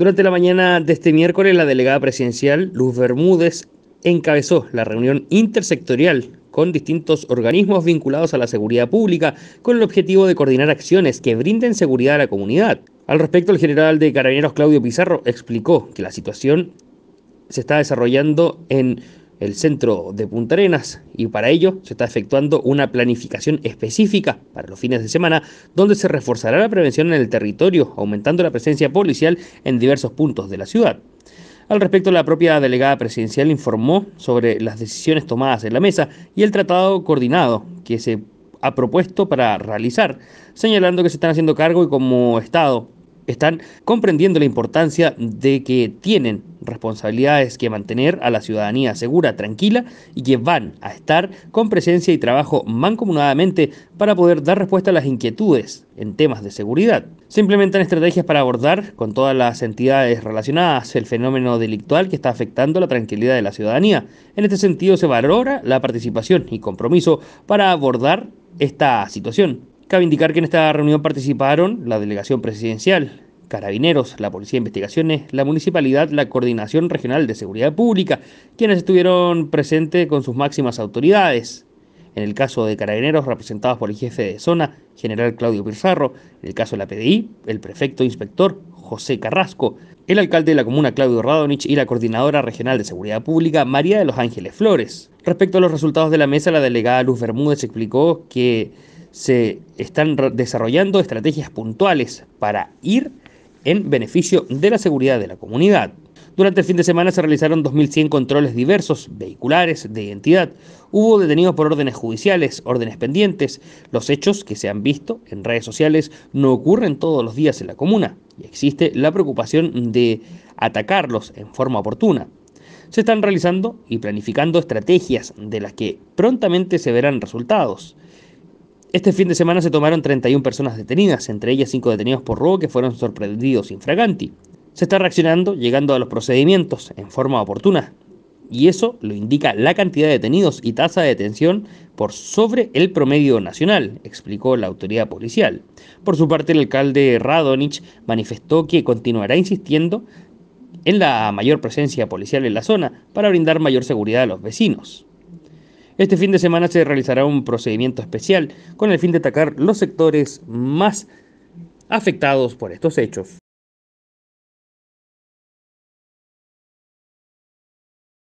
Durante la mañana de este miércoles, la delegada presidencial Luz Bermúdez encabezó la reunión intersectorial con distintos organismos vinculados a la seguridad pública con el objetivo de coordinar acciones que brinden seguridad a la comunidad. Al respecto, el general de Carabineros Claudio Pizarro explicó que la situación se está desarrollando en el centro de Punta Arenas y para ello se está efectuando una planificación específica para los fines de semana donde se reforzará la prevención en el territorio, aumentando la presencia policial en diversos puntos de la ciudad. Al respecto, la propia delegada presidencial informó sobre las decisiones tomadas en la mesa y el tratado coordinado que se ha propuesto para realizar, señalando que se están haciendo cargo y como Estado están comprendiendo la importancia de que tienen responsabilidades que mantener a la ciudadanía segura, tranquila y que van a estar con presencia y trabajo mancomunadamente para poder dar respuesta a las inquietudes en temas de seguridad. Se implementan estrategias para abordar con todas las entidades relacionadas el fenómeno delictual que está afectando la tranquilidad de la ciudadanía. En este sentido se valora la participación y compromiso para abordar esta situación. Cabe indicar que en esta reunión participaron la delegación presidencial, Carabineros, la Policía de Investigaciones, la Municipalidad, la Coordinación Regional de Seguridad Pública, quienes estuvieron presentes con sus máximas autoridades. En el caso de Carabineros, representados por el jefe de zona, general Claudio Pizarro. En el caso de la PDI, el prefecto inspector José Carrasco. El alcalde de la comuna Claudio Radonich y la coordinadora regional de seguridad pública María de los Ángeles Flores. Respecto a los resultados de la mesa, la delegada Luz Bermúdez explicó que se están desarrollando estrategias puntuales para ir en beneficio de la seguridad de la comunidad. Durante el fin de semana se realizaron 2.100 controles diversos, vehiculares, de identidad. Hubo detenidos por órdenes judiciales, órdenes pendientes. Los hechos que se han visto en redes sociales no ocurren todos los días en la comuna y existe la preocupación de atacarlos en forma oportuna. Se están realizando y planificando estrategias de las que prontamente se verán resultados. Este fin de semana se tomaron 31 personas detenidas, entre ellas 5 detenidos por robo que fueron sorprendidos infraganti. Se está reaccionando, llegando a los procedimientos en forma oportuna, y eso lo indica la cantidad de detenidos y tasa de detención por sobre el promedio nacional, explicó la autoridad policial. Por su parte, el alcalde Radonich manifestó que continuará insistiendo en la mayor presencia policial en la zona para brindar mayor seguridad a los vecinos. Este fin de semana se realizará un procedimiento especial con el fin de atacar los sectores más afectados por estos hechos.